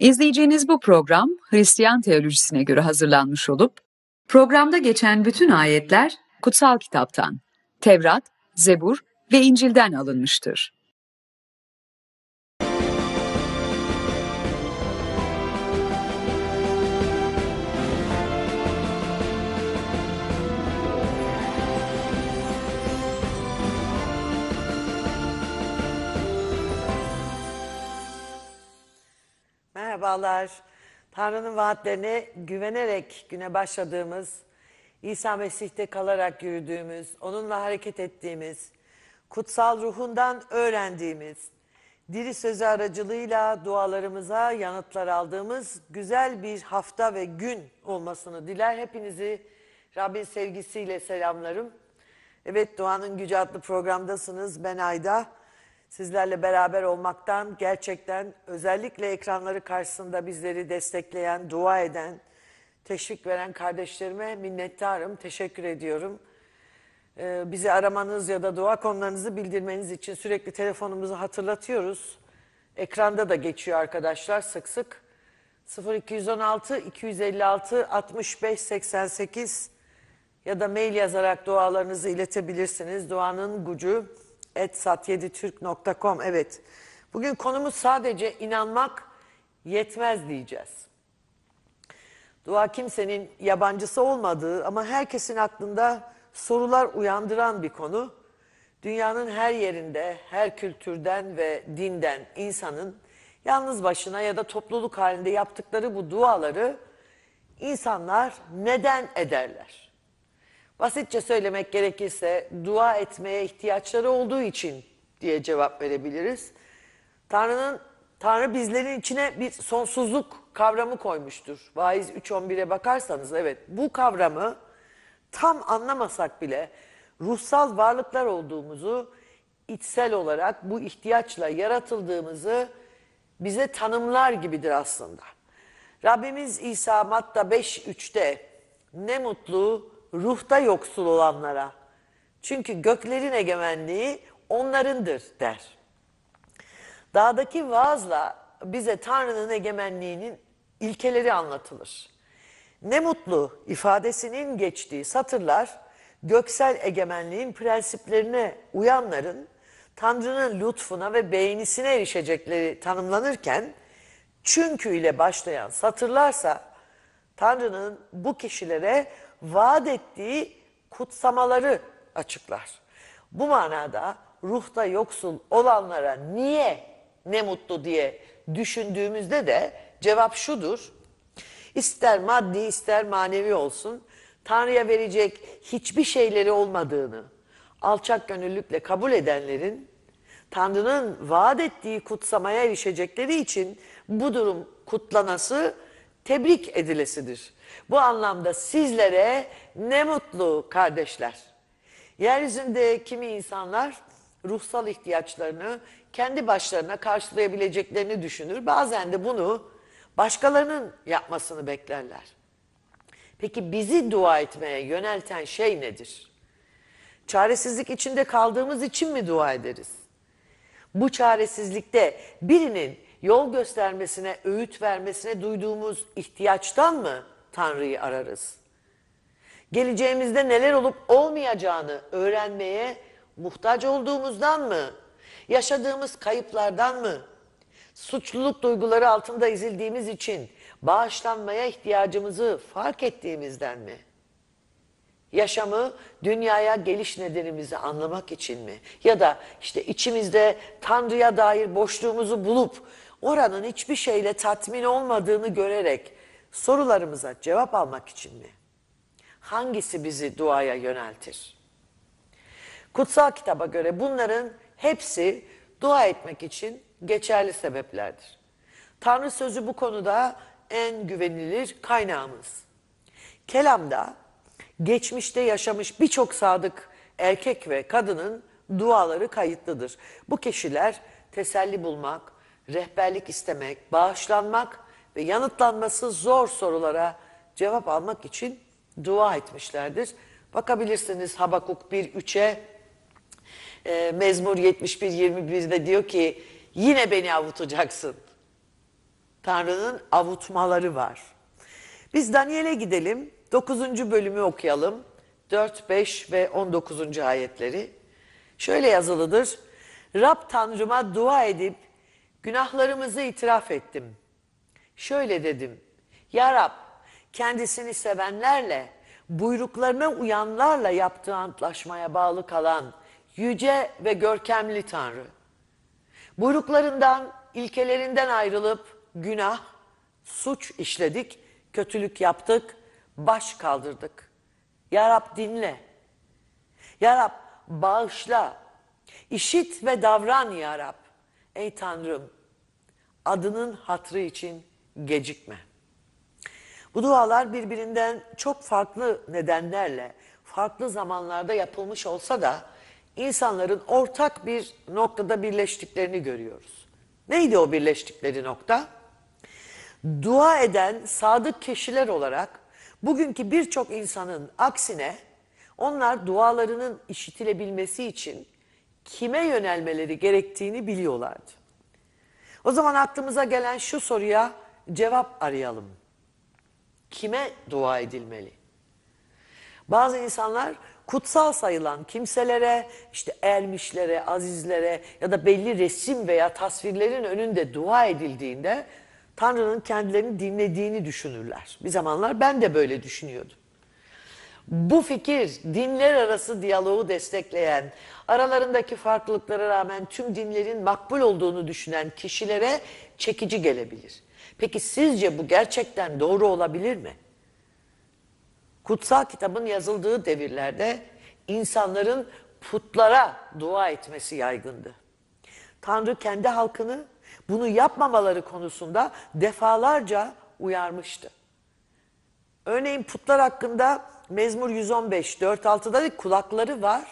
İzleyeceğiniz bu program Hristiyan teolojisine göre hazırlanmış olup, programda geçen bütün ayetler kutsal kitaptan, Tevrat, Zebur ve İncil'den alınmıştır. merhabalar. Tanrı'nın vaatlerine güvenerek güne başladığımız, İsa Mesih'te kalarak yürüdüğümüz, onunla hareket ettiğimiz, kutsal ruhundan öğrendiğimiz, diri sözü aracılığıyla dualarımıza yanıtlar aldığımız güzel bir hafta ve gün olmasını diler. Hepinizi Rabbin sevgisiyle selamlarım. Evet Doğan'ın Gücü adlı programdasınız. Ben Ayda. Sizlerle beraber olmaktan gerçekten özellikle ekranları karşısında bizleri destekleyen, dua eden, teşvik veren kardeşlerime minnettarım, teşekkür ediyorum. Ee, bizi aramanız ya da dua konularınızı bildirmeniz için sürekli telefonumuzu hatırlatıyoruz. Ekranda da geçiyor arkadaşlar sık sık. 0216 256 65 88 ya da mail yazarak dualarınızı iletebilirsiniz. Duanın gücü etsat7türk.com evet. Bugün konumuz sadece inanmak yetmez diyeceğiz. Dua kimsenin yabancısı olmadığı ama herkesin aklında sorular uyandıran bir konu. Dünyanın her yerinde, her kültürden ve dinden insanın yalnız başına ya da topluluk halinde yaptıkları bu duaları insanlar neden ederler? Basitçe söylemek gerekirse dua etmeye ihtiyaçları olduğu için diye cevap verebiliriz. Tanrı'nın Tanrı bizlerin içine bir sonsuzluk kavramı koymuştur. Vaiz 3.11'e bakarsanız evet bu kavramı tam anlamasak bile ruhsal varlıklar olduğumuzu içsel olarak bu ihtiyaçla yaratıldığımızı bize tanımlar gibidir aslında. Rabbimiz İsa Matta 5.3'te ne mutlu ruhta yoksul olanlara. Çünkü göklerin egemenliği onlarındır der. Dağdaki vaazla bize Tanrı'nın egemenliğinin ilkeleri anlatılır. Ne mutlu ifadesinin geçtiği satırlar göksel egemenliğin prensiplerine uyanların Tanrı'nın lütfuna ve beğenisine erişecekleri tanımlanırken çünkü ile başlayan satırlarsa Tanrı'nın bu kişilere vaat ettiği kutsamaları açıklar. Bu manada ruhta yoksul olanlara niye ne mutlu diye düşündüğümüzde de cevap şudur. İster maddi ister manevi olsun Tanrı'ya verecek hiçbir şeyleri olmadığını alçak gönüllükle kabul edenlerin Tanrı'nın vaat ettiği kutsamaya erişecekleri için bu durum kutlanası tebrik edilesidir. Bu anlamda sizlere ne mutlu kardeşler. Yeryüzünde kimi insanlar ruhsal ihtiyaçlarını kendi başlarına karşılayabileceklerini düşünür. Bazen de bunu başkalarının yapmasını beklerler. Peki bizi dua etmeye yönelten şey nedir? Çaresizlik içinde kaldığımız için mi dua ederiz? Bu çaresizlikte birinin yol göstermesine, öğüt vermesine duyduğumuz ihtiyaçtan mı Tanrı'yı ararız? Geleceğimizde neler olup olmayacağını öğrenmeye muhtaç olduğumuzdan mı? Yaşadığımız kayıplardan mı? Suçluluk duyguları altında ezildiğimiz için bağışlanmaya ihtiyacımızı fark ettiğimizden mi?'' Yaşamı dünyaya geliş nedenimizi anlamak için mi? Ya da işte içimizde Tanrı'ya dair boşluğumuzu bulup oranın hiçbir şeyle tatmin olmadığını görerek sorularımıza cevap almak için mi? Hangisi bizi duaya yöneltir? Kutsal kitaba göre bunların hepsi dua etmek için geçerli sebeplerdir. Tanrı sözü bu konuda en güvenilir kaynağımız. Kelamda geçmişte yaşamış birçok sadık erkek ve kadının duaları kayıtlıdır. Bu kişiler teselli bulmak, rehberlik istemek, bağışlanmak ve yanıtlanması zor sorulara cevap almak için dua etmişlerdir. Bakabilirsiniz Habakuk 1.3'e e, ee, Mezmur 71.21'de diyor ki yine beni avutacaksın. Tanrı'nın avutmaları var. Biz Daniel'e gidelim. 9. bölümü okuyalım. 4, 5 ve 19. ayetleri. Şöyle yazılıdır. Rab Tanrıma dua edip günahlarımızı itiraf ettim. Şöyle dedim. Ya Rab kendisini sevenlerle, buyruklarına uyanlarla yaptığı antlaşmaya bağlı kalan yüce ve görkemli Tanrı. Buyruklarından, ilkelerinden ayrılıp günah, suç işledik, kötülük yaptık, baş kaldırdık. Ya Rab dinle. Ya Rab bağışla. İşit ve davran Ya Rab. Ey Tanrım adının hatrı için gecikme. Bu dualar birbirinden çok farklı nedenlerle farklı zamanlarda yapılmış olsa da insanların ortak bir noktada birleştiklerini görüyoruz. Neydi o birleştikleri nokta? Dua eden sadık kişiler olarak Bugünkü birçok insanın aksine onlar dualarının işitilebilmesi için kime yönelmeleri gerektiğini biliyorlardı. O zaman aklımıza gelen şu soruya cevap arayalım. Kime dua edilmeli? Bazı insanlar kutsal sayılan kimselere, işte ermişlere, azizlere ya da belli resim veya tasvirlerin önünde dua edildiğinde Tanrı'nın kendilerini dinlediğini düşünürler. Bir zamanlar ben de böyle düşünüyordum. Bu fikir dinler arası diyaloğu destekleyen, aralarındaki farklılıklara rağmen tüm dinlerin makbul olduğunu düşünen kişilere çekici gelebilir. Peki sizce bu gerçekten doğru olabilir mi? Kutsal kitabın yazıldığı devirlerde insanların putlara dua etmesi yaygındı. Tanrı kendi halkını bunu yapmamaları konusunda defalarca uyarmıştı. Örneğin putlar hakkında Mezmur 115 4.6'da kulakları var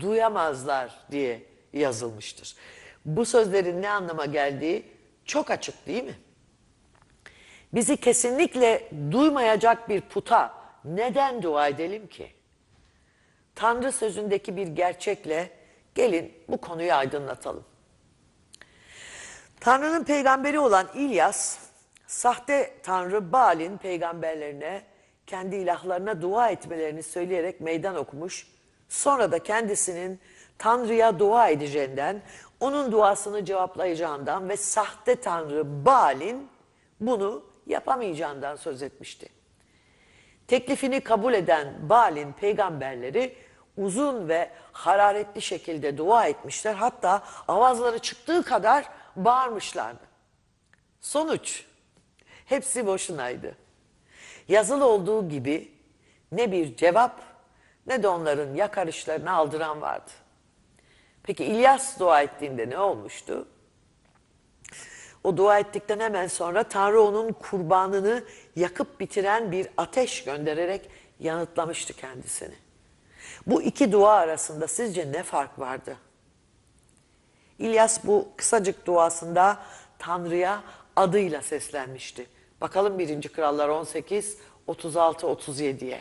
duyamazlar diye yazılmıştır. Bu sözlerin ne anlama geldiği çok açık değil mi? Bizi kesinlikle duymayacak bir puta neden dua edelim ki? Tanrı sözündeki bir gerçekle gelin bu konuyu aydınlatalım. Tanrı'nın peygamberi olan İlyas, sahte Tanrı Baal'in peygamberlerine, kendi ilahlarına dua etmelerini söyleyerek meydan okumuş. Sonra da kendisinin Tanrı'ya dua edeceğinden, onun duasını cevaplayacağından ve sahte Tanrı Baal'in bunu yapamayacağından söz etmişti. Teklifini kabul eden Baal'in peygamberleri uzun ve hararetli şekilde dua etmişler. Hatta avazları çıktığı kadar bağırmışlardı. Sonuç hepsi boşunaydı. Yazılı olduğu gibi ne bir cevap ne de onların yakarışlarını aldıran vardı. Peki İlyas dua ettiğinde ne olmuştu? O dua ettikten hemen sonra Tanrı onun kurbanını yakıp bitiren bir ateş göndererek yanıtlamıştı kendisini. Bu iki dua arasında sizce ne fark vardı? İlyas bu kısacık duasında Tanrı'ya adıyla seslenmişti. Bakalım 1. Krallar 18, 36-37'ye.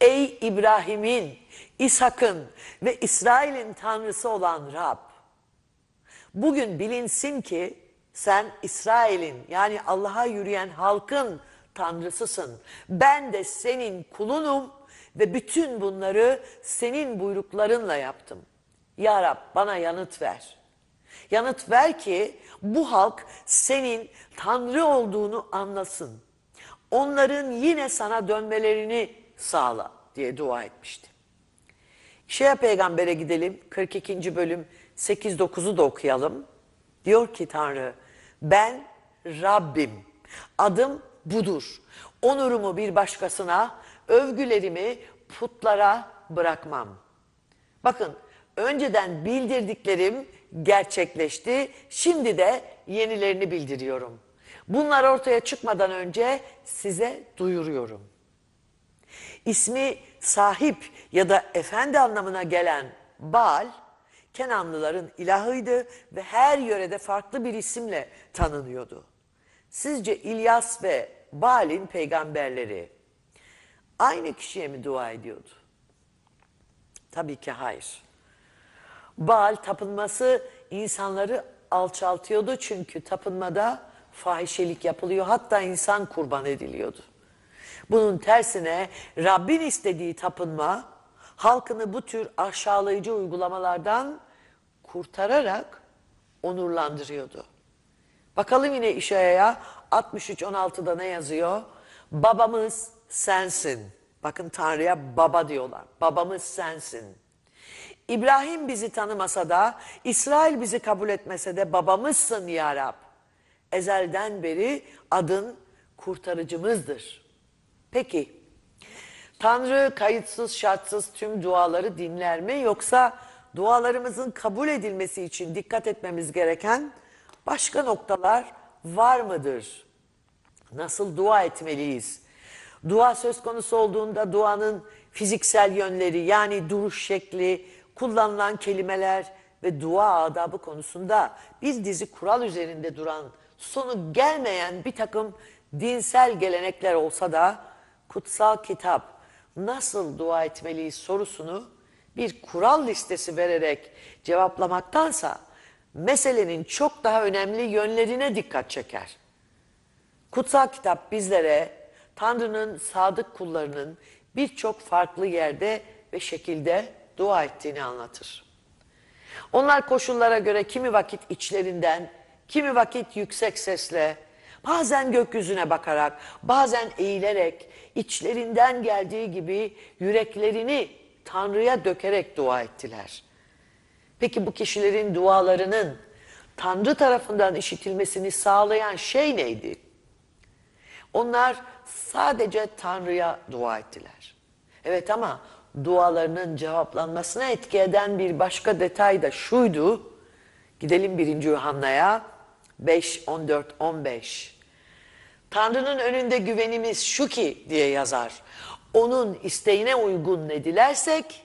Ey İbrahim'in, İshak'ın ve İsrail'in Tanrısı olan Rab! Bugün bilinsin ki sen İsrail'in yani Allah'a yürüyen halkın Tanrısısın. Ben de senin kulunum ve bütün bunları senin buyruklarınla yaptım. Ya Rab bana yanıt ver. Yanıt ver ki bu halk senin Tanrı olduğunu anlasın. Onların yine sana dönmelerini sağla diye dua etmişti. İşeya peygambere gidelim 42. bölüm 8-9'u da okuyalım. Diyor ki Tanrı ben Rabbim adım budur. Onurumu bir başkasına övgülerimi putlara bırakmam. Bakın önceden bildirdiklerim gerçekleşti. Şimdi de yenilerini bildiriyorum. Bunlar ortaya çıkmadan önce size duyuruyorum. İsmi sahip ya da efendi anlamına gelen Baal, Kenanlıların ilahıydı ve her yörede farklı bir isimle tanınıyordu. Sizce İlyas ve Baal'in peygamberleri aynı kişiye mi dua ediyordu? Tabii ki hayır. Baal tapınması insanları alçaltıyordu çünkü tapınmada fahişelik yapılıyor. Hatta insan kurban ediliyordu. Bunun tersine Rabbin istediği tapınma halkını bu tür aşağılayıcı uygulamalardan kurtararak onurlandırıyordu. Bakalım yine İşaya'ya 63-16'da ne yazıyor? Babamız sensin. Bakın Tanrı'ya baba diyorlar. Babamız sensin. İbrahim bizi tanımasa da, İsrail bizi kabul etmese de babamızsın ya Rab. Ezelden beri adın kurtarıcımızdır. Peki, Tanrı kayıtsız şartsız tüm duaları dinler mi yoksa dualarımızın kabul edilmesi için dikkat etmemiz gereken başka noktalar var mıdır? Nasıl dua etmeliyiz? Dua söz konusu olduğunda duanın fiziksel yönleri yani duruş şekli, kullanılan kelimeler ve dua adabı konusunda biz dizi kural üzerinde duran sonu gelmeyen bir takım dinsel gelenekler olsa da kutsal kitap nasıl dua etmeliyiz sorusunu bir kural listesi vererek cevaplamaktansa meselenin çok daha önemli yönlerine dikkat çeker. Kutsal kitap bizlere Tanrı'nın sadık kullarının birçok farklı yerde ve şekilde dua ettiğini anlatır. Onlar koşullara göre kimi vakit içlerinden, kimi vakit yüksek sesle, bazen gökyüzüne bakarak, bazen eğilerek, içlerinden geldiği gibi yüreklerini Tanrı'ya dökerek dua ettiler. Peki bu kişilerin dualarının Tanrı tarafından işitilmesini sağlayan şey neydi? Onlar sadece Tanrı'ya dua ettiler. Evet ama dualarının cevaplanmasına etki eden bir başka detay da şuydu. Gidelim 1. Yuhanna'ya 5, 14, 15. Tanrı'nın önünde güvenimiz şu ki diye yazar. Onun isteğine uygun ne dilersek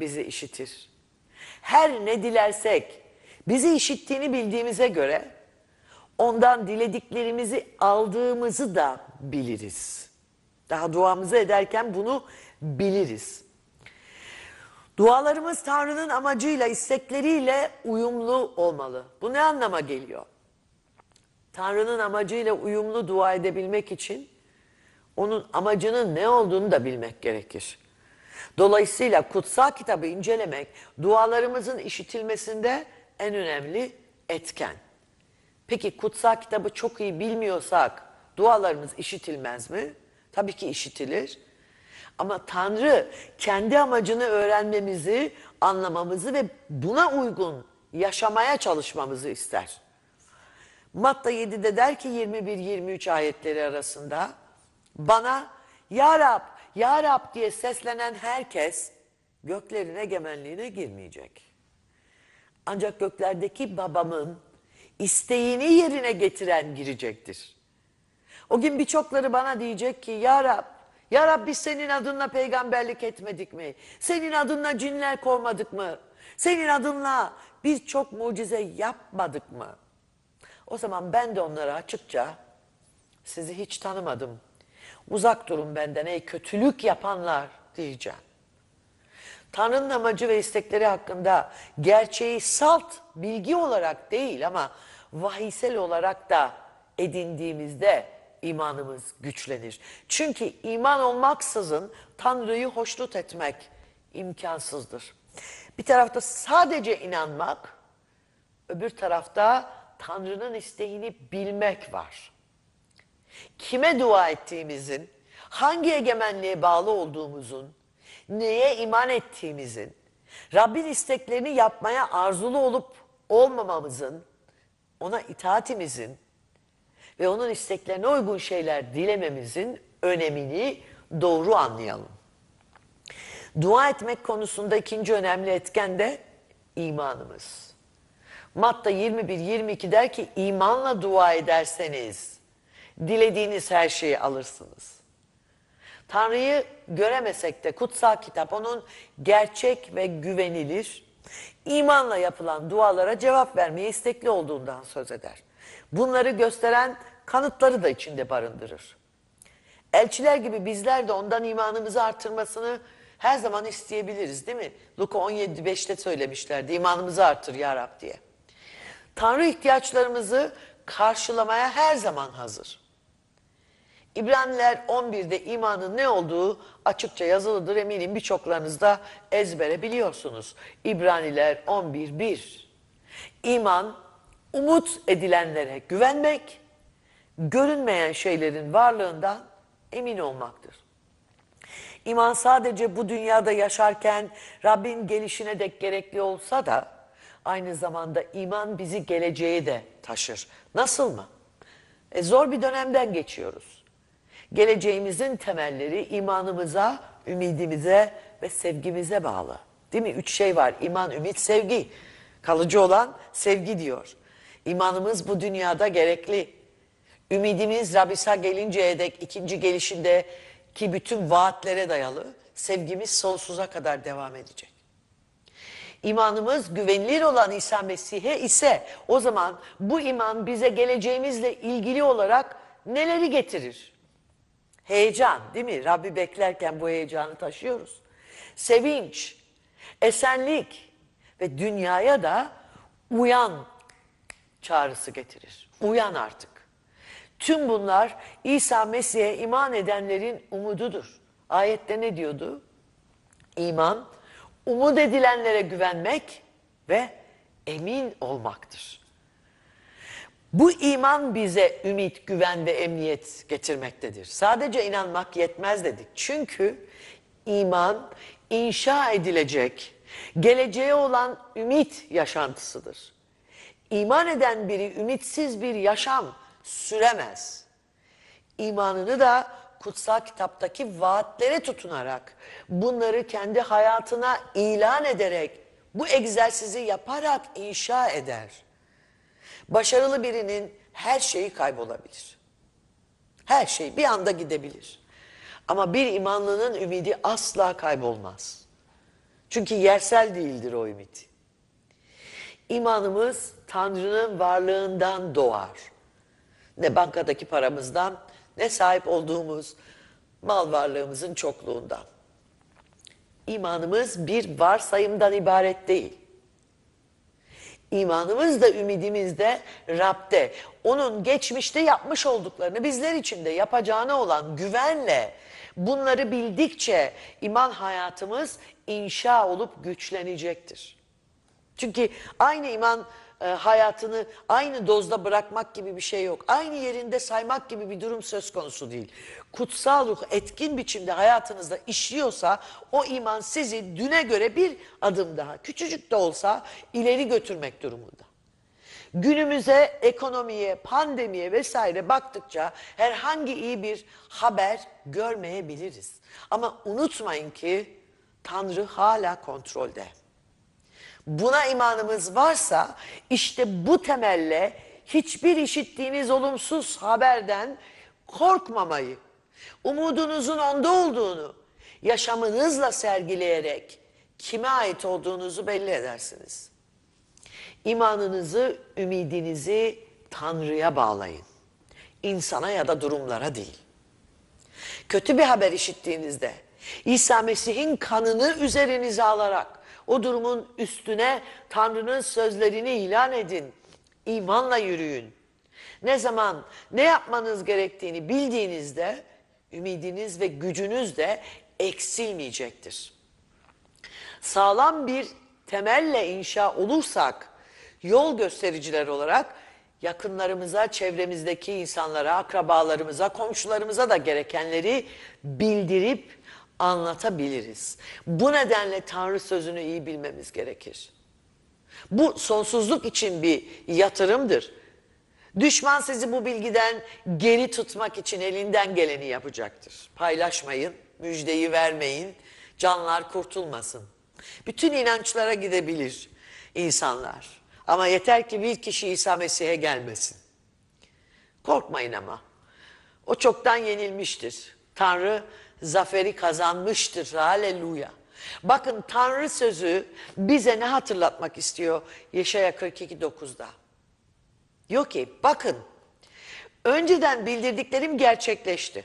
bizi işitir. Her ne dilersek bizi işittiğini bildiğimize göre ondan dilediklerimizi aldığımızı da biliriz. Daha duamızı ederken bunu biliriz. Dualarımız Tanrı'nın amacıyla, istekleriyle uyumlu olmalı. Bu ne anlama geliyor? Tanrı'nın amacıyla uyumlu dua edebilmek için onun amacının ne olduğunu da bilmek gerekir. Dolayısıyla kutsal kitabı incelemek dualarımızın işitilmesinde en önemli etken. Peki kutsal kitabı çok iyi bilmiyorsak dualarımız işitilmez mi? Tabii ki işitilir. Ama Tanrı kendi amacını öğrenmemizi, anlamamızı ve buna uygun yaşamaya çalışmamızı ister. Matta 7'de der ki 21-23 ayetleri arasında bana Ya Rab, Ya Rab diye seslenen herkes göklerin egemenliğine girmeyecek. Ancak göklerdeki babamın isteğini yerine getiren girecektir. O gün birçokları bana diyecek ki Ya Rab ya Rabbi senin adınla peygamberlik etmedik mi? Senin adınla cinler kovmadık mı? Senin adınla biz çok mucize yapmadık mı? O zaman ben de onlara açıkça sizi hiç tanımadım. Uzak durun benden ey kötülük yapanlar diyeceğim. Tanrı'nın amacı ve istekleri hakkında gerçeği salt bilgi olarak değil ama vahisel olarak da edindiğimizde imanımız güçlenir. Çünkü iman olmaksızın Tanrı'yı hoşnut etmek imkansızdır. Bir tarafta sadece inanmak, öbür tarafta Tanrı'nın isteğini bilmek var. Kime dua ettiğimizin, hangi egemenliğe bağlı olduğumuzun, neye iman ettiğimizin, Rabbin isteklerini yapmaya arzulu olup olmamamızın, ona itaatimizin, ve onun isteklerine uygun şeyler dilememizin önemini doğru anlayalım. Dua etmek konusunda ikinci önemli etken de imanımız. Matta 21-22 der ki imanla dua ederseniz dilediğiniz her şeyi alırsınız. Tanrı'yı göremesek de kutsal kitap onun gerçek ve güvenilir, imanla yapılan dualara cevap vermeye istekli olduğundan söz eder. Bunları gösteren kanıtları da içinde barındırır. Elçiler gibi bizler de ondan imanımızı artırmasını her zaman isteyebiliriz değil mi? Luka 17.5'te söylemişlerdi imanımızı artır ya Rab diye. Tanrı ihtiyaçlarımızı karşılamaya her zaman hazır. İbraniler 11'de imanın ne olduğu açıkça yazılıdır eminim birçoklarınız da ezbere biliyorsunuz. İbraniler 11.1 İman umut edilenlere güvenmek, görünmeyen şeylerin varlığından emin olmaktır. İman sadece bu dünyada yaşarken Rabbin gelişine dek gerekli olsa da aynı zamanda iman bizi geleceğe de taşır. Nasıl mı? E zor bir dönemden geçiyoruz. Geleceğimizin temelleri imanımıza, ümidimize ve sevgimize bağlı. Değil mi? Üç şey var. İman, ümit, sevgi. Kalıcı olan sevgi diyor. İmanımız bu dünyada gerekli. Ümidimiz Rabisa gelinceye dek ikinci gelişinde ki bütün vaatlere dayalı. Sevgimiz sonsuza kadar devam edecek. İmanımız güvenilir olan İsa Mesih'e ise o zaman bu iman bize geleceğimizle ilgili olarak neleri getirir? Heyecan değil mi? Rabbi beklerken bu heyecanı taşıyoruz. Sevinç, esenlik ve dünyaya da uyan çağrısı getirir. Uyan artık. Tüm bunlar İsa Mesih'e iman edenlerin umududur. Ayette ne diyordu? İman, umut edilenlere güvenmek ve emin olmaktır. Bu iman bize ümit, güven ve emniyet getirmektedir. Sadece inanmak yetmez dedik. Çünkü iman inşa edilecek, geleceğe olan ümit yaşantısıdır. İman eden biri ümitsiz bir yaşam süremez. İmanını da kutsal kitaptaki vaatlere tutunarak, bunları kendi hayatına ilan ederek, bu egzersizi yaparak inşa eder. Başarılı birinin her şeyi kaybolabilir. Her şey bir anda gidebilir. Ama bir imanlının ümidi asla kaybolmaz. Çünkü yersel değildir o ümit. İmanımız Tanrı'nın varlığından doğar. Ne bankadaki paramızdan ne sahip olduğumuz mal varlığımızın çokluğundan. İmanımız bir varsayımdan ibaret değil. İmanımız da ümidimiz de Rab'de. Onun geçmişte yapmış olduklarını bizler için de yapacağına olan güvenle bunları bildikçe iman hayatımız inşa olup güçlenecektir. Çünkü aynı iman e, hayatını aynı dozda bırakmak gibi bir şey yok. Aynı yerinde saymak gibi bir durum söz konusu değil. Kutsal ruh etkin biçimde hayatınızda işliyorsa o iman sizi düne göre bir adım daha küçücük de olsa ileri götürmek durumunda. Günümüze, ekonomiye, pandemiye vesaire baktıkça herhangi iyi bir haber görmeyebiliriz. Ama unutmayın ki Tanrı hala kontrolde. Buna imanımız varsa işte bu temelle hiçbir işittiğiniz olumsuz haberden korkmamayı, umudunuzun onda olduğunu yaşamınızla sergileyerek kime ait olduğunuzu belli edersiniz. İmanınızı, ümidinizi Tanrı'ya bağlayın. İnsana ya da durumlara değil. Kötü bir haber işittiğinizde İsa Mesih'in kanını üzerinize alarak o durumun üstüne Tanrı'nın sözlerini ilan edin. İmanla yürüyün. Ne zaman ne yapmanız gerektiğini bildiğinizde ümidiniz ve gücünüz de eksilmeyecektir. Sağlam bir temelle inşa olursak yol göstericiler olarak yakınlarımıza, çevremizdeki insanlara, akrabalarımıza, komşularımıza da gerekenleri bildirip anlatabiliriz. Bu nedenle Tanrı sözünü iyi bilmemiz gerekir. Bu sonsuzluk için bir yatırımdır. Düşman sizi bu bilgiden geri tutmak için elinden geleni yapacaktır. Paylaşmayın, müjdeyi vermeyin, canlar kurtulmasın. Bütün inançlara gidebilir insanlar. Ama yeter ki bir kişi İsa Mesih'e gelmesin. Korkmayın ama. O çoktan yenilmiştir. Tanrı zaferi kazanmıştır. Haleluya. Bakın Tanrı sözü bize ne hatırlatmak istiyor? Yeşaya 42.9'da. Diyor ki bakın önceden bildirdiklerim gerçekleşti.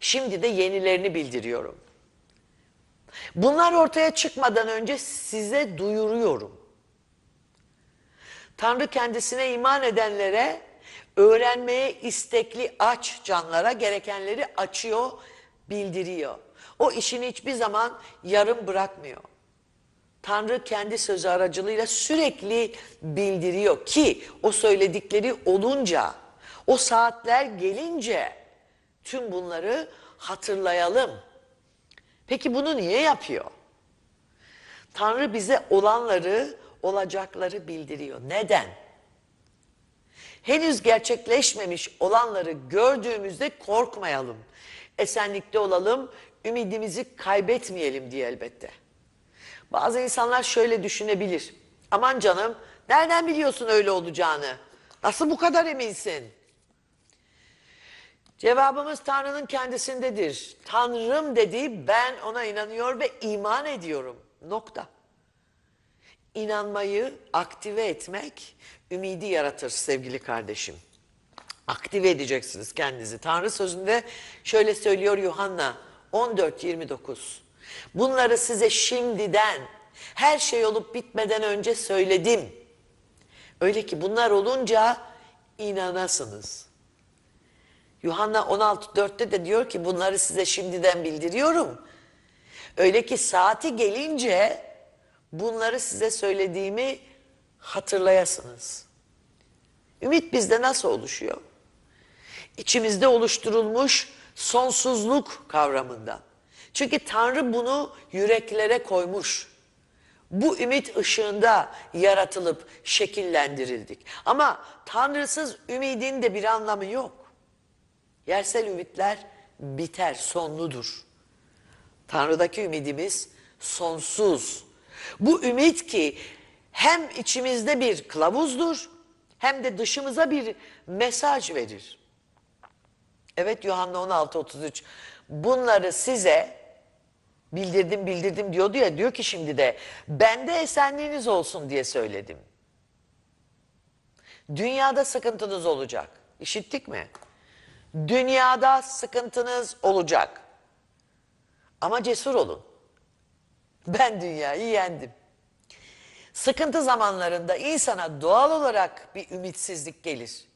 Şimdi de yenilerini bildiriyorum. Bunlar ortaya çıkmadan önce size duyuruyorum. Tanrı kendisine iman edenlere öğrenmeye istekli aç canlara gerekenleri açıyor bildiriyor. O işini hiçbir zaman yarım bırakmıyor. Tanrı kendi sözü aracılığıyla sürekli bildiriyor ki o söyledikleri olunca, o saatler gelince tüm bunları hatırlayalım. Peki bunu niye yapıyor? Tanrı bize olanları, olacakları bildiriyor. Neden? Henüz gerçekleşmemiş olanları gördüğümüzde korkmayalım esenlikte olalım, ümidimizi kaybetmeyelim diye elbette. Bazı insanlar şöyle düşünebilir. Aman canım nereden biliyorsun öyle olacağını? Nasıl bu kadar eminsin? Cevabımız Tanrı'nın kendisindedir. Tanrım dediği ben ona inanıyor ve iman ediyorum. Nokta. İnanmayı aktive etmek ümidi yaratır sevgili kardeşim aktive edeceksiniz kendinizi. Tanrı sözünde şöyle söylüyor Yuhanna 14-29. Bunları size şimdiden her şey olup bitmeden önce söyledim. Öyle ki bunlar olunca inanasınız. Yuhanna 16.4'te de diyor ki bunları size şimdiden bildiriyorum. Öyle ki saati gelince bunları size söylediğimi hatırlayasınız. Ümit bizde nasıl oluşuyor? içimizde oluşturulmuş sonsuzluk kavramından. Çünkü Tanrı bunu yüreklere koymuş. Bu ümit ışığında yaratılıp şekillendirildik. Ama Tanrısız ümidin de bir anlamı yok. Yersel ümitler biter, sonludur. Tanrı'daki ümidimiz sonsuz. Bu ümit ki hem içimizde bir kılavuzdur hem de dışımıza bir mesaj verir. Evet Yuhanna 16.33. Bunları size bildirdim bildirdim diyordu ya diyor ki şimdi de bende esenliğiniz olsun diye söyledim. Dünyada sıkıntınız olacak. İşittik mi? Dünyada sıkıntınız olacak. Ama cesur olun. Ben dünyayı yendim. Sıkıntı zamanlarında insana doğal olarak bir ümitsizlik gelir.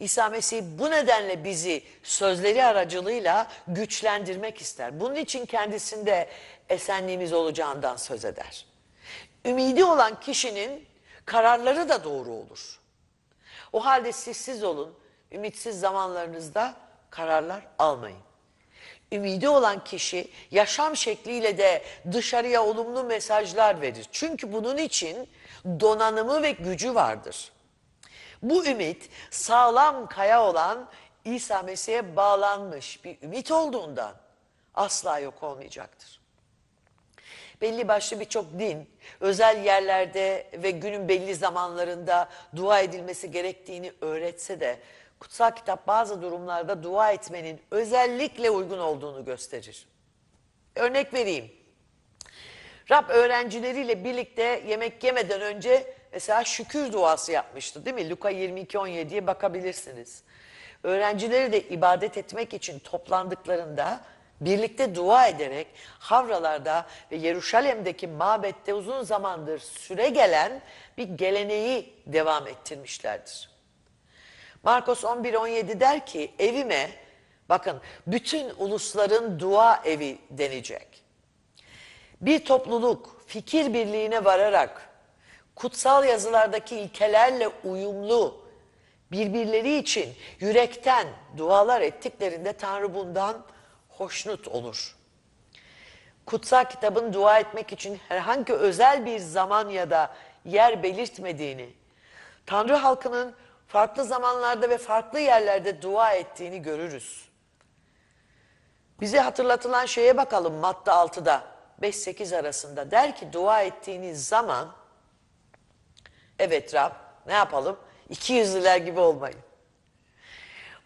İsa Mesih bu nedenle bizi sözleri aracılığıyla güçlendirmek ister. Bunun için kendisinde esenliğimiz olacağından söz eder. Ümidi olan kişinin kararları da doğru olur. O halde sessiz olun, ümitsiz zamanlarınızda kararlar almayın. Ümidi olan kişi yaşam şekliyle de dışarıya olumlu mesajlar verir. Çünkü bunun için donanımı ve gücü vardır. Bu ümit sağlam kaya olan İsa Mesih'e bağlanmış bir ümit olduğundan asla yok olmayacaktır. Belli başlı birçok din özel yerlerde ve günün belli zamanlarında dua edilmesi gerektiğini öğretse de kutsal kitap bazı durumlarda dua etmenin özellikle uygun olduğunu gösterir. Örnek vereyim. Rab öğrencileriyle birlikte yemek yemeden önce mesela şükür duası yapmıştı değil mi? Luka 22-17'ye bakabilirsiniz. Öğrencileri de ibadet etmek için toplandıklarında birlikte dua ederek Havralarda ve Yeruşalem'deki mabette uzun zamandır süre gelen bir geleneği devam ettirmişlerdir. Markos 11-17 der ki evime bakın bütün ulusların dua evi denecek. Bir topluluk fikir birliğine vararak kutsal yazılardaki ilkelerle uyumlu birbirleri için yürekten dualar ettiklerinde Tanrı bundan hoşnut olur. Kutsal kitabın dua etmek için herhangi özel bir zaman ya da yer belirtmediğini, Tanrı halkının farklı zamanlarda ve farklı yerlerde dua ettiğini görürüz. Bize hatırlatılan şeye bakalım Matta 6'da 5-8 arasında der ki dua ettiğiniz zaman Evet Rab ne yapalım? İki yüzlüler gibi olmayın.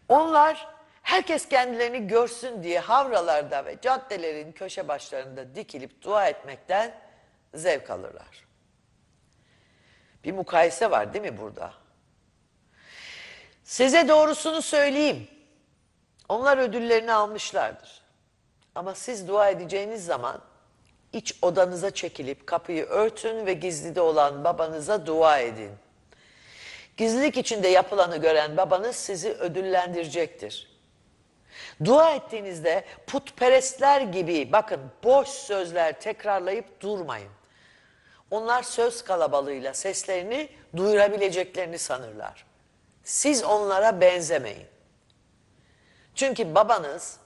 Onlar herkes kendilerini görsün diye havralarda ve caddelerin köşe başlarında dikilip dua etmekten zevk alırlar. Bir mukayese var değil mi burada? Size doğrusunu söyleyeyim. Onlar ödüllerini almışlardır. Ama siz dua edeceğiniz zaman iç odanıza çekilip kapıyı örtün ve gizlide olan babanıza dua edin. Gizlilik içinde yapılanı gören babanız sizi ödüllendirecektir. Dua ettiğinizde putperestler gibi bakın boş sözler tekrarlayıp durmayın. Onlar söz kalabalığıyla seslerini duyurabileceklerini sanırlar. Siz onlara benzemeyin. Çünkü babanız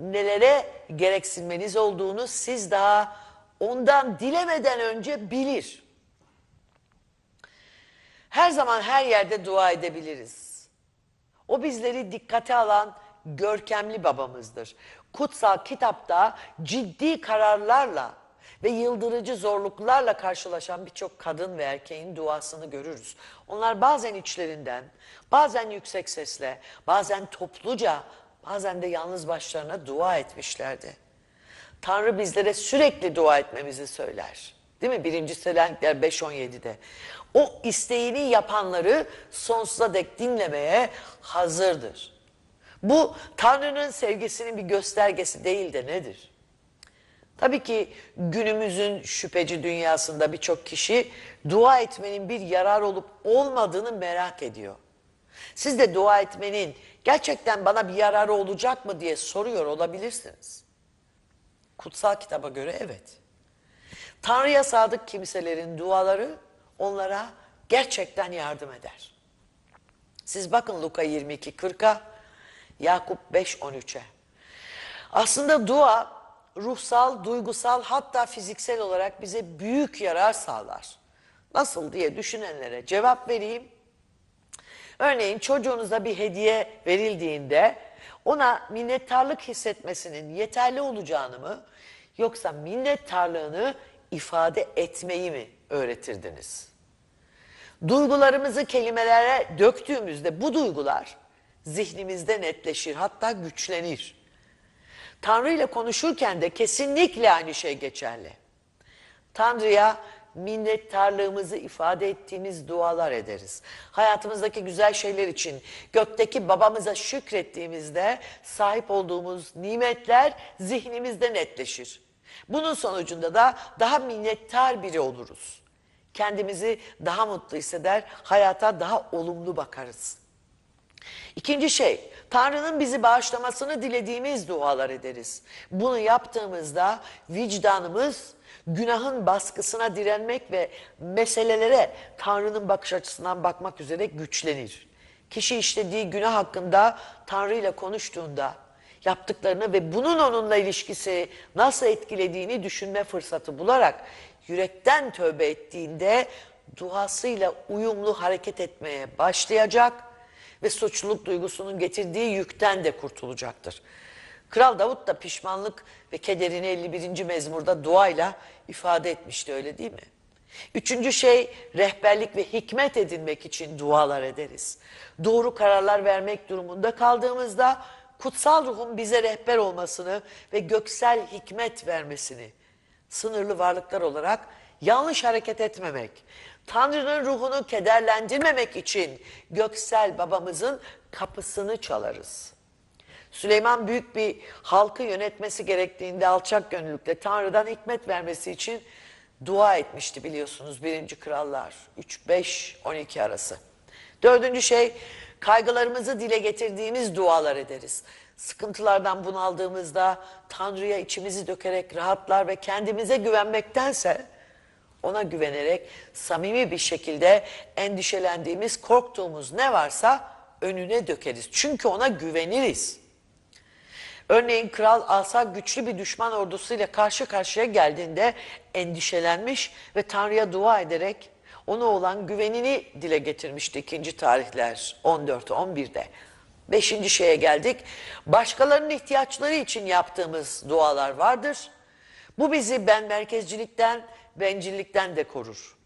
nelere gereksinmeniz olduğunu siz daha ondan dilemeden önce bilir. Her zaman her yerde dua edebiliriz. O bizleri dikkate alan görkemli babamızdır. Kutsal kitapta ciddi kararlarla ve yıldırıcı zorluklarla karşılaşan birçok kadın ve erkeğin duasını görürüz. Onlar bazen içlerinden, bazen yüksek sesle, bazen topluca, bazen de yalnız başlarına dua etmişlerdi. Tanrı bizlere sürekli dua etmemizi söyler. Değil mi? 1. Selanikler 5.17'de. O isteğini yapanları sonsuza dek dinlemeye hazırdır. Bu Tanrı'nın sevgisinin bir göstergesi değil de nedir? Tabii ki günümüzün şüpheci dünyasında birçok kişi dua etmenin bir yarar olup olmadığını merak ediyor. Siz de dua etmenin gerçekten bana bir yararı olacak mı diye soruyor olabilirsiniz. Kutsal kitaba göre evet. Tanrı'ya sadık kimselerin duaları onlara gerçekten yardım eder. Siz bakın Luka 22.40'a, Yakup 5.13'e. Aslında dua ruhsal, duygusal hatta fiziksel olarak bize büyük yarar sağlar. Nasıl diye düşünenlere cevap vereyim. Örneğin çocuğunuza bir hediye verildiğinde ona minnettarlık hissetmesinin yeterli olacağını mı yoksa minnettarlığını ifade etmeyi mi öğretirdiniz? Duygularımızı kelimelere döktüğümüzde bu duygular zihnimizde netleşir hatta güçlenir. Tanrı ile konuşurken de kesinlikle aynı şey geçerli. Tanrı'ya minnettarlığımızı ifade ettiğimiz dualar ederiz. Hayatımızdaki güzel şeyler için gökteki babamıza şükrettiğimizde sahip olduğumuz nimetler zihnimizde netleşir. Bunun sonucunda da daha minnettar biri oluruz. Kendimizi daha mutlu hisseder, hayata daha olumlu bakarız. İkinci şey, Tanrı'nın bizi bağışlamasını dilediğimiz dualar ederiz. Bunu yaptığımızda vicdanımız Günahın baskısına direnmek ve meselelere Tanrı'nın bakış açısından bakmak üzere güçlenir. Kişi işlediği günah hakkında Tanrı ile konuştuğunda yaptıklarını ve bunun onunla ilişkisi nasıl etkilediğini düşünme fırsatı bularak yürekten tövbe ettiğinde duasıyla uyumlu hareket etmeye başlayacak ve suçluluk duygusunun getirdiği yükten de kurtulacaktır. Kral Davut da pişmanlık ve kederini 51. mezmurda duayla ifade etmişti öyle değil mi? Üçüncü şey rehberlik ve hikmet edinmek için dualar ederiz. Doğru kararlar vermek durumunda kaldığımızda kutsal ruhun bize rehber olmasını ve göksel hikmet vermesini, sınırlı varlıklar olarak yanlış hareket etmemek, Tanrı'nın ruhunu kederlendirmemek için göksel babamızın kapısını çalarız.'' Süleyman büyük bir halkı yönetmesi gerektiğinde alçak gönüllükle Tanrı'dan hikmet vermesi için dua etmişti biliyorsunuz birinci Krallar 3-5-12 arası. Dördüncü şey kaygılarımızı dile getirdiğimiz dualar ederiz. Sıkıntılardan bunaldığımızda Tanrı'ya içimizi dökerek rahatlar ve kendimize güvenmektense ona güvenerek samimi bir şekilde endişelendiğimiz, korktuğumuz ne varsa önüne dökeriz. Çünkü ona güveniriz. Örneğin Kral Asa güçlü bir düşman ordusuyla karşı karşıya geldiğinde endişelenmiş ve Tanrı'ya dua ederek ona olan güvenini dile getirmişti ikinci tarihler 14-11'de. Beşinci şeye geldik. Başkalarının ihtiyaçları için yaptığımız dualar vardır. Bu bizi ben merkezcilikten, bencillikten de korur.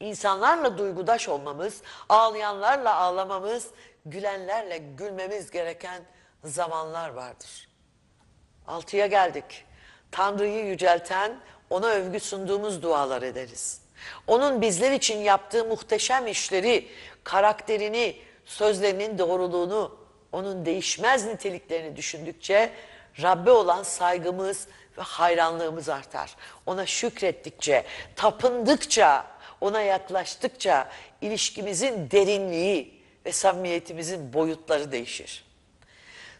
İnsanlarla duygudaş olmamız, ağlayanlarla ağlamamız, gülenlerle gülmemiz gereken zamanlar vardır. Altıya geldik. Tanrı'yı yücelten, ona övgü sunduğumuz dualar ederiz. Onun bizler için yaptığı muhteşem işleri, karakterini, sözlerinin doğruluğunu, onun değişmez niteliklerini düşündükçe Rabbe olan saygımız ve hayranlığımız artar. Ona şükrettikçe, tapındıkça, ona yaklaştıkça ilişkimizin derinliği ve samimiyetimizin boyutları değişir.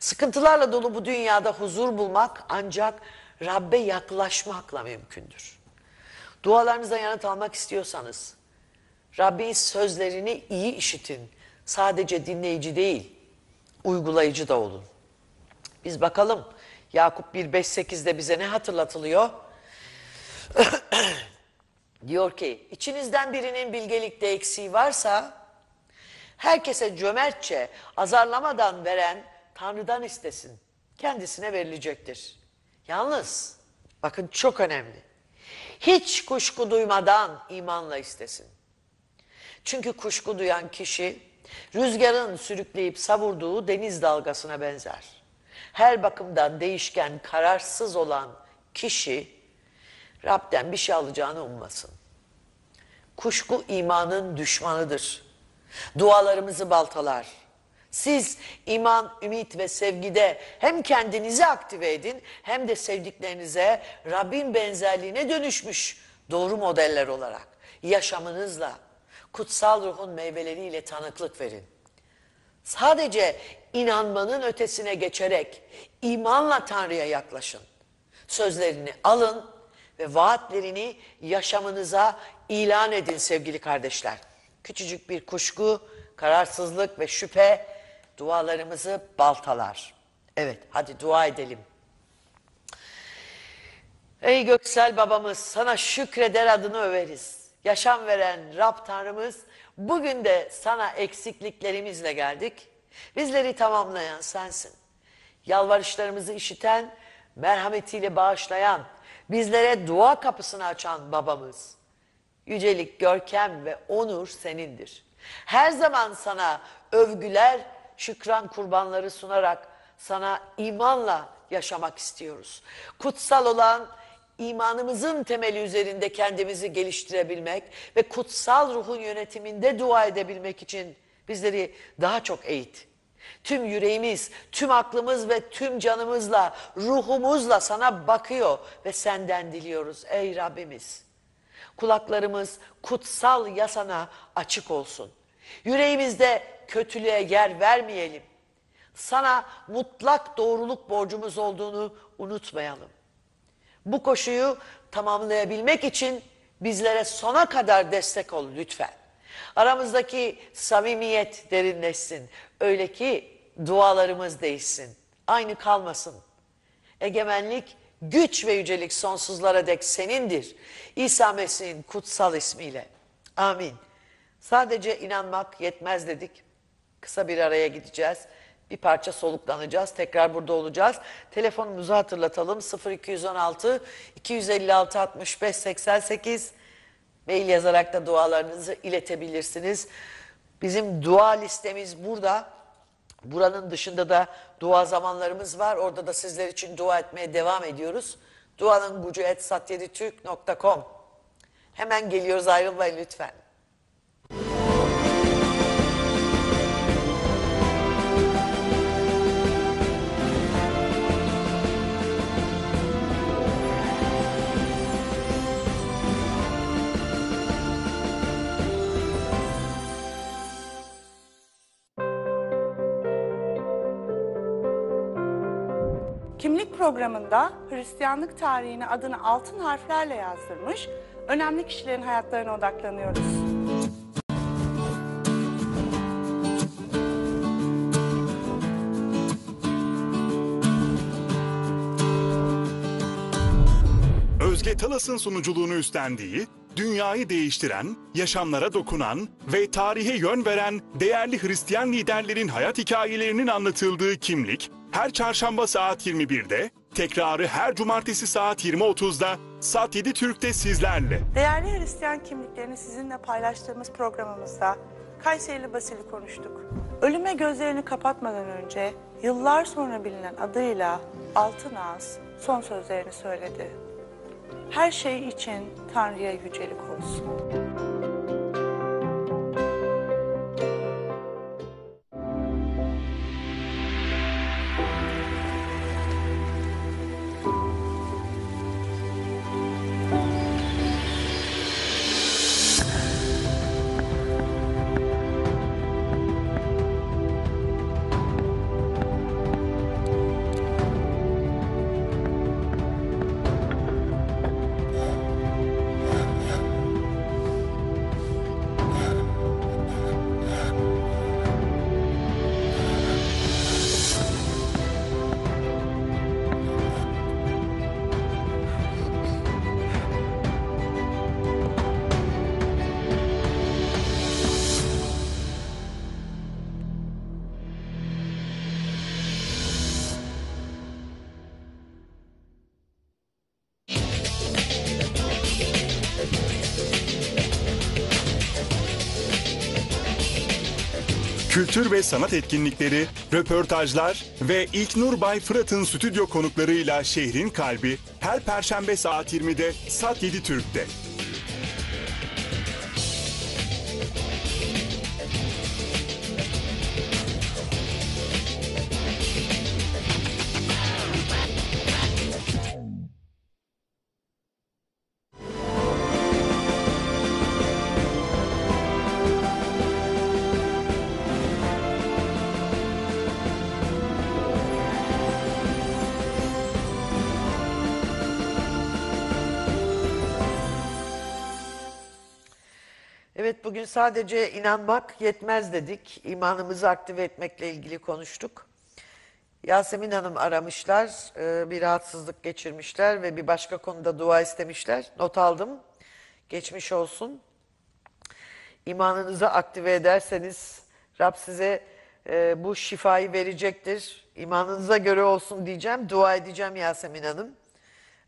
Sıkıntılarla dolu bu dünyada huzur bulmak ancak Rabbe yaklaşmakla mümkündür. Dualarınıza yanıt almak istiyorsanız Rabbin sözlerini iyi işitin. Sadece dinleyici değil, uygulayıcı da olun. Biz bakalım Yakup 1.5.8'de bize ne hatırlatılıyor? Diyor ki içinizden birinin bilgelikte eksiği varsa herkese cömertçe azarlamadan veren Tanrı'dan istesin. Kendisine verilecektir. Yalnız bakın çok önemli. Hiç kuşku duymadan imanla istesin. Çünkü kuşku duyan kişi rüzgarın sürükleyip savurduğu deniz dalgasına benzer. Her bakımdan değişken, kararsız olan kişi Rab'den bir şey alacağını ummasın. Kuşku imanın düşmanıdır. Dualarımızı baltalar. Siz iman, ümit ve sevgide hem kendinizi aktive edin hem de sevdiklerinize Rabbin benzerliğine dönüşmüş doğru modeller olarak yaşamınızla kutsal ruhun meyveleriyle tanıklık verin. Sadece inanmanın ötesine geçerek imanla Tanrı'ya yaklaşın. Sözlerini alın ve vaatlerini yaşamınıza ilan edin sevgili kardeşler. Küçücük bir kuşku, kararsızlık ve şüphe dualarımızı baltalar. Evet hadi dua edelim. Ey göksel babamız sana şükreder adını överiz. Yaşam veren Rab Tanrımız bugün de sana eksikliklerimizle geldik. Bizleri tamamlayan sensin. Yalvarışlarımızı işiten, merhametiyle bağışlayan, bizlere dua kapısını açan babamız. Yücelik, görkem ve onur senindir. Her zaman sana övgüler şükran kurbanları sunarak sana imanla yaşamak istiyoruz. Kutsal olan imanımızın temeli üzerinde kendimizi geliştirebilmek ve kutsal ruhun yönetiminde dua edebilmek için bizleri daha çok eğit. Tüm yüreğimiz, tüm aklımız ve tüm canımızla, ruhumuzla sana bakıyor ve senden diliyoruz ey Rabbimiz. Kulaklarımız kutsal yasana açık olsun. Yüreğimizde kötülüğe yer vermeyelim. Sana mutlak doğruluk borcumuz olduğunu unutmayalım. Bu koşuyu tamamlayabilmek için bizlere sona kadar destek ol lütfen. Aramızdaki samimiyet derinleşsin. Öyle ki dualarımız değişsin. Aynı kalmasın. Egemenlik, güç ve yücelik sonsuzlara dek senindir. İsa Mesih'in kutsal ismiyle. Amin. Sadece inanmak yetmez dedik. Kısa bir araya gideceğiz. Bir parça soluklanacağız. Tekrar burada olacağız. Telefonumuzu hatırlatalım. 0216 256 65 88 Mail yazarak da dualarınızı iletebilirsiniz. Bizim dua listemiz burada. Buranın dışında da dua zamanlarımız var. Orada da sizler için dua etmeye devam ediyoruz. Duanın gücü etsatyeditürk.com Hemen geliyoruz ayrılmayın lütfen. programında Hristiyanlık tarihini adını altın harflerle yazdırmış önemli kişilerin hayatlarına odaklanıyoruz. Özge Talas'ın sunuculuğunu üstlendiği, dünyayı değiştiren, yaşamlara dokunan ve tarihe yön veren değerli Hristiyan liderlerin hayat hikayelerinin anlatıldığı kimlik, her çarşamba saat 21'de Tekrarı her cumartesi saat 20.30'da Saat 7 Türk'te sizlerle. Değerli Hristiyan kimliklerini sizinle paylaştığımız programımızda Kayserili Basili konuştuk. Ölüme gözlerini kapatmadan önce yıllar sonra bilinen adıyla Altın Ağız son sözlerini söyledi. Her şey için Tanrı'ya yücelik olsun. kültür ve sanat etkinlikleri, röportajlar ve İlk Nur Bay Fırat'ın stüdyo konuklarıyla şehrin kalbi her perşembe saat 20'de Sat 7 Türk'te. sadece inanmak yetmez dedik. İmanımızı aktive etmekle ilgili konuştuk. Yasemin Hanım aramışlar, e, bir rahatsızlık geçirmişler ve bir başka konuda dua istemişler. Not aldım. Geçmiş olsun. İmanınızı aktive ederseniz Rab size e, bu şifayı verecektir. İmanınıza göre olsun diyeceğim. Dua edeceğim Yasemin Hanım.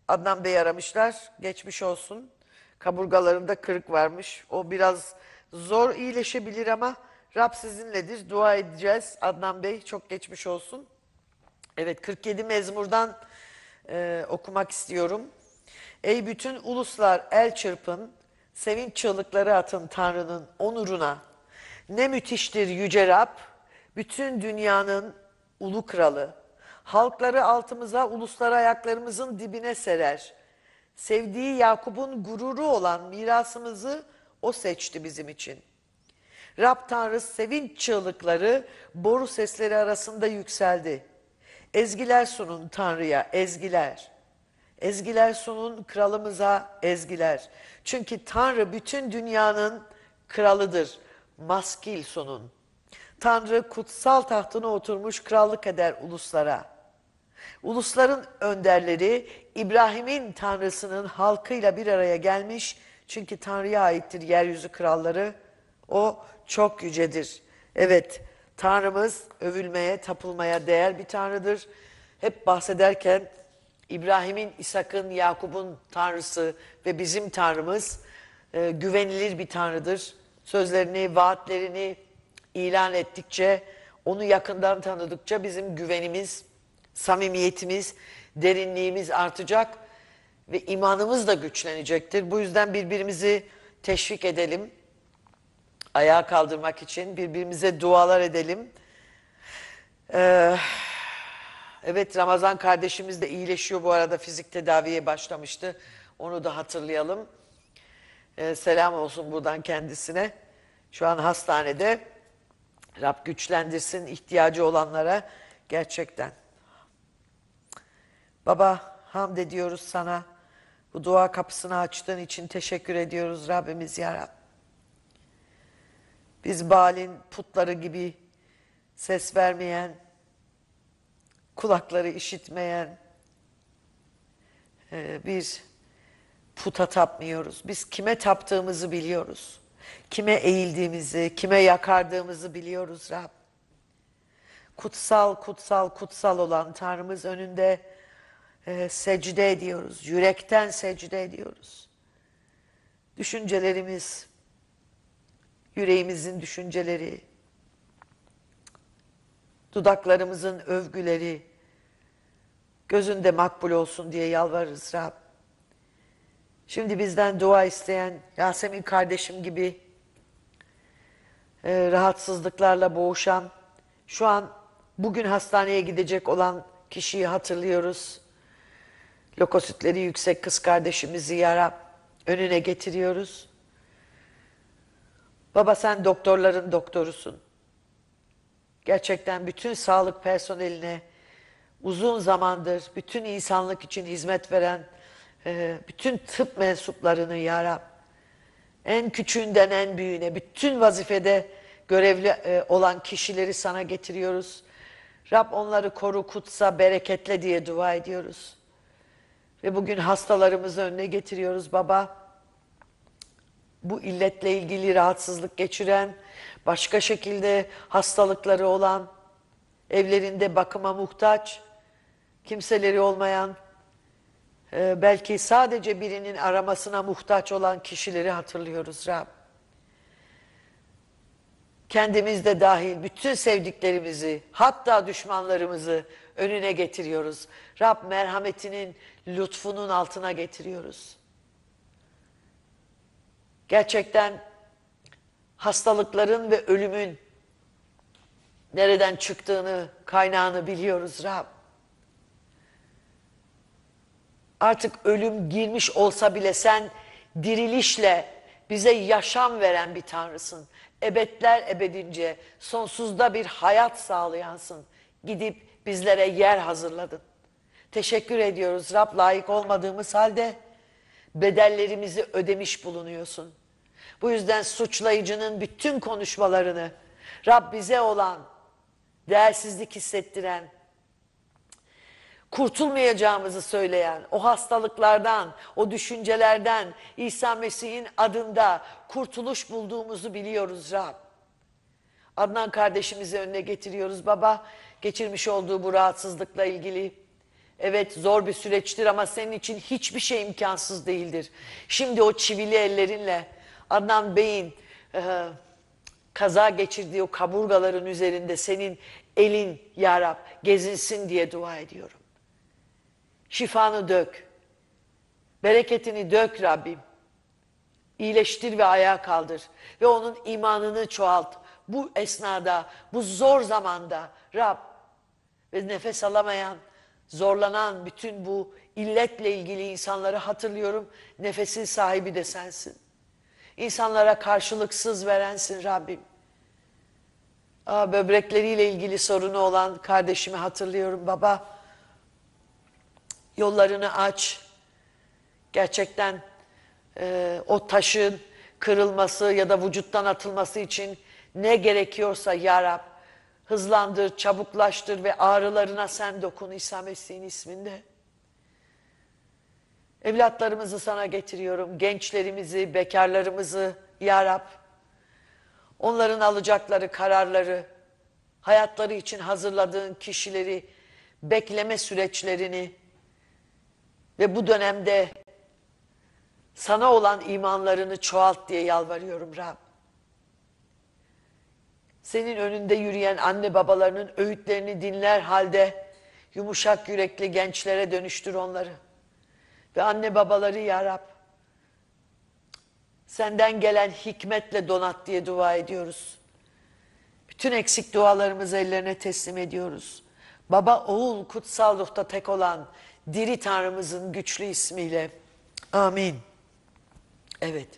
Adnan Bey aramışlar. Geçmiş olsun kaburgalarında kırık varmış. O biraz Zor iyileşebilir ama Rab sizinledir. Dua edeceğiz. Adnan Bey çok geçmiş olsun. Evet 47 mezmurdan e, okumak istiyorum. Ey bütün uluslar el çırpın, sevinç çığlıkları atın Tanrı'nın onuruna. Ne müthiştir Yüce Rab, bütün dünyanın ulu kralı. Halkları altımıza, uluslara ayaklarımızın dibine serer. Sevdiği Yakup'un gururu olan mirasımızı o seçti bizim için. Rab Tanrı sevinç çığlıkları boru sesleri arasında yükseldi. Ezgiler sunun Tanrı'ya, ezgiler. Ezgiler sunun kralımıza, ezgiler. Çünkü Tanrı bütün dünyanın kralıdır. Maskil sunun. Tanrı kutsal tahtına oturmuş krallık eder uluslara. Ulusların önderleri İbrahim'in Tanrısının halkıyla bir araya gelmiş çünkü Tanrı'ya aittir yeryüzü kralları. O çok yücedir. Evet, Tanrımız övülmeye, tapılmaya değer bir Tanrı'dır. Hep bahsederken İbrahim'in, İshak'ın, Yakup'un Tanrısı ve bizim Tanrımız e, güvenilir bir Tanrı'dır. Sözlerini, vaatlerini ilan ettikçe, onu yakından tanıdıkça bizim güvenimiz, samimiyetimiz, derinliğimiz artacak ve imanımız da güçlenecektir. Bu yüzden birbirimizi teşvik edelim. Ayağa kaldırmak için birbirimize dualar edelim. Ee, evet Ramazan kardeşimiz de iyileşiyor bu arada fizik tedaviye başlamıştı. Onu da hatırlayalım. Ee, selam olsun buradan kendisine. Şu an hastanede. Rab güçlendirsin ihtiyacı olanlara gerçekten. Baba hamd ediyoruz sana. Bu dua kapısını açtığın için teşekkür ediyoruz Rabbimiz Yarab. Biz balin putları gibi ses vermeyen, kulakları işitmeyen e, bir puta tapmıyoruz. Biz kime taptığımızı biliyoruz. Kime eğildiğimizi, kime yakardığımızı biliyoruz Rab. Kutsal, kutsal, kutsal olan Tanrımız önünde e, secde ediyoruz. Yürekten secde ediyoruz. Düşüncelerimiz, yüreğimizin düşünceleri, dudaklarımızın övgüleri, gözünde makbul olsun diye yalvarırız Rab. Şimdi bizden dua isteyen Yasemin kardeşim gibi e, rahatsızlıklarla boğuşan, şu an bugün hastaneye gidecek olan kişiyi hatırlıyoruz. Lokositleri yüksek kız kardeşimizi yara önüne getiriyoruz. Baba sen doktorların doktorusun. Gerçekten bütün sağlık personeline uzun zamandır bütün insanlık için hizmet veren e, bütün tıp mensuplarını yarab, en küçüğünden en büyüğüne bütün vazifede görevli e, olan kişileri sana getiriyoruz. Rab onları koru, kutsa, bereketle diye dua ediyoruz. Ve bugün hastalarımızı önüne getiriyoruz baba. Bu illetle ilgili rahatsızlık geçiren, başka şekilde hastalıkları olan, evlerinde bakıma muhtaç, kimseleri olmayan, e, belki sadece birinin aramasına muhtaç olan kişileri hatırlıyoruz Rab. Kendimiz de dahil bütün sevdiklerimizi, hatta düşmanlarımızı önüne getiriyoruz. Rab merhametinin lütfunun altına getiriyoruz. Gerçekten hastalıkların ve ölümün nereden çıktığını, kaynağını biliyoruz Rab. Artık ölüm girmiş olsa bile sen dirilişle bize yaşam veren bir Tanrısın. Ebedler ebedince sonsuzda bir hayat sağlayansın. Gidip bizlere yer hazırladın. Teşekkür ediyoruz Rab layık olmadığımız halde bedellerimizi ödemiş bulunuyorsun. Bu yüzden suçlayıcının bütün konuşmalarını Rab bize olan değersizlik hissettiren, kurtulmayacağımızı söyleyen, o hastalıklardan, o düşüncelerden İsa Mesih'in adında kurtuluş bulduğumuzu biliyoruz Rab. Adnan kardeşimizi önüne getiriyoruz baba, geçirmiş olduğu bu rahatsızlıkla ilgili Evet zor bir süreçtir ama senin için hiçbir şey imkansız değildir. Şimdi o çivili ellerinle Adnan Bey'in e, kaza geçirdiği o kaburgaların üzerinde senin elin yarab gezinsin diye dua ediyorum. Şifanı dök. Bereketini dök Rabbim. İyileştir ve ayağa kaldır. Ve onun imanını çoğalt. Bu esnada, bu zor zamanda Rab ve nefes alamayan zorlanan bütün bu illetle ilgili insanları hatırlıyorum. Nefesin sahibi de sensin. İnsanlara karşılıksız verensin Rabbim. Aa, böbrekleriyle ilgili sorunu olan kardeşimi hatırlıyorum. Baba yollarını aç. Gerçekten e, o taşın kırılması ya da vücuttan atılması için ne gerekiyorsa ya Rab hızlandır, çabuklaştır ve ağrılarına sen dokun İsa Mesih'in isminde. Evlatlarımızı sana getiriyorum, gençlerimizi, bekarlarımızı Ya Rab. Onların alacakları kararları, hayatları için hazırladığın kişileri, bekleme süreçlerini ve bu dönemde sana olan imanlarını çoğalt diye yalvarıyorum Rab senin önünde yürüyen anne babalarının öğütlerini dinler halde yumuşak yürekli gençlere dönüştür onları. Ve anne babaları yarab senden gelen hikmetle donat diye dua ediyoruz. Bütün eksik dualarımızı ellerine teslim ediyoruz. Baba, oğul, kutsal ruhta tek olan diri Tanrımızın güçlü ismiyle. Amin. Evet,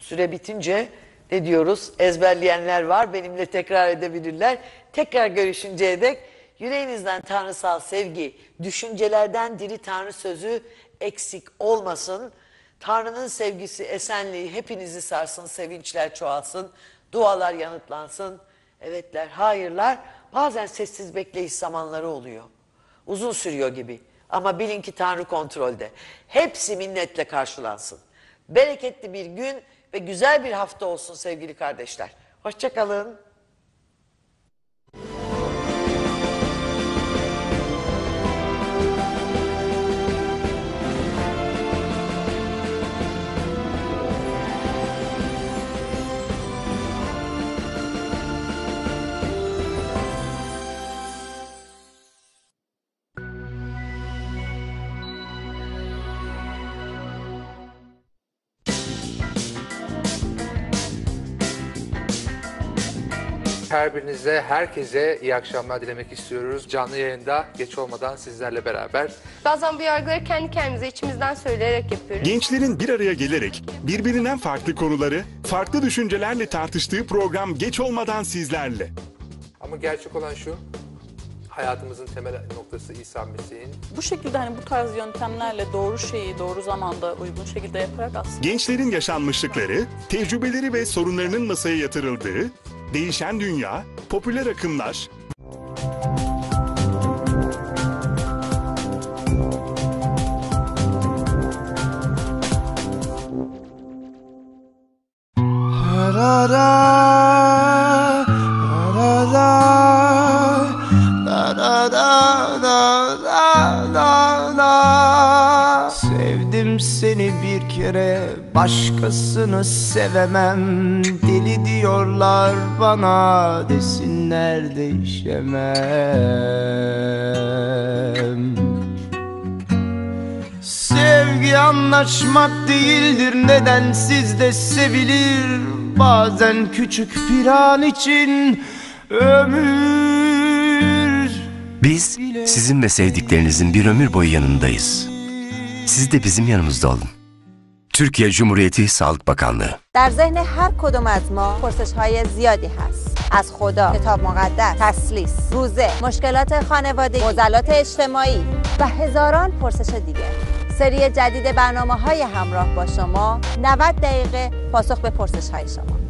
süre bitince ne diyoruz? Ezberleyenler var. Benimle tekrar edebilirler. Tekrar görüşünceye dek yüreğinizden tanrısal sevgi, düşüncelerden diri tanrı sözü eksik olmasın. Tanrı'nın sevgisi, esenliği hepinizi sarsın, sevinçler çoğalsın, dualar yanıtlansın. Evetler, hayırlar. Bazen sessiz bekleyiş zamanları oluyor. Uzun sürüyor gibi. Ama bilin ki Tanrı kontrolde. Hepsi minnetle karşılansın. Bereketli bir gün ve güzel bir hafta olsun sevgili kardeşler. Hoşçakalın. her birinize, herkese iyi akşamlar dilemek istiyoruz. Canlı yayında geç olmadan sizlerle beraber. Bazen bu yargıları kendi kendimize içimizden söyleyerek yapıyoruz. Gençlerin bir araya gelerek birbirinden farklı konuları, farklı düşüncelerle tartıştığı program geç olmadan sizlerle. Ama gerçek olan şu, hayatımızın temel noktası İsa Mesih'in. Bu şekilde hani bu tarz yöntemlerle doğru şeyi doğru zamanda uygun şekilde yaparak aslında. Gençlerin yaşanmışlıkları, tecrübeleri ve sorunlarının masaya yatırıldığı, değişen dünya, popüler akımlar... Sevdim seni bir kere başkasını sevemem bana desinler değişemem Sevgi anlaşmak değildir Neden siz de sevilir Bazen küçük bir an için ömür Biz sizin ve sevdiklerinizin bir ömür boyu yanındayız Siz de bizim yanımızda olun Türkiye Cumhuriyeti Sağlık Bakanlığı در ذهن هر کدوم از ما پرسش های زیادی هست از خدا، کتاب مقدس، تسلیس، روزه، مشکلات خانوادگی، مزلات اجتماعی و هزاران پرسش دیگه سری جدید برنامه های همراه با شما 90 دقیقه پاسخ به پرسش های شما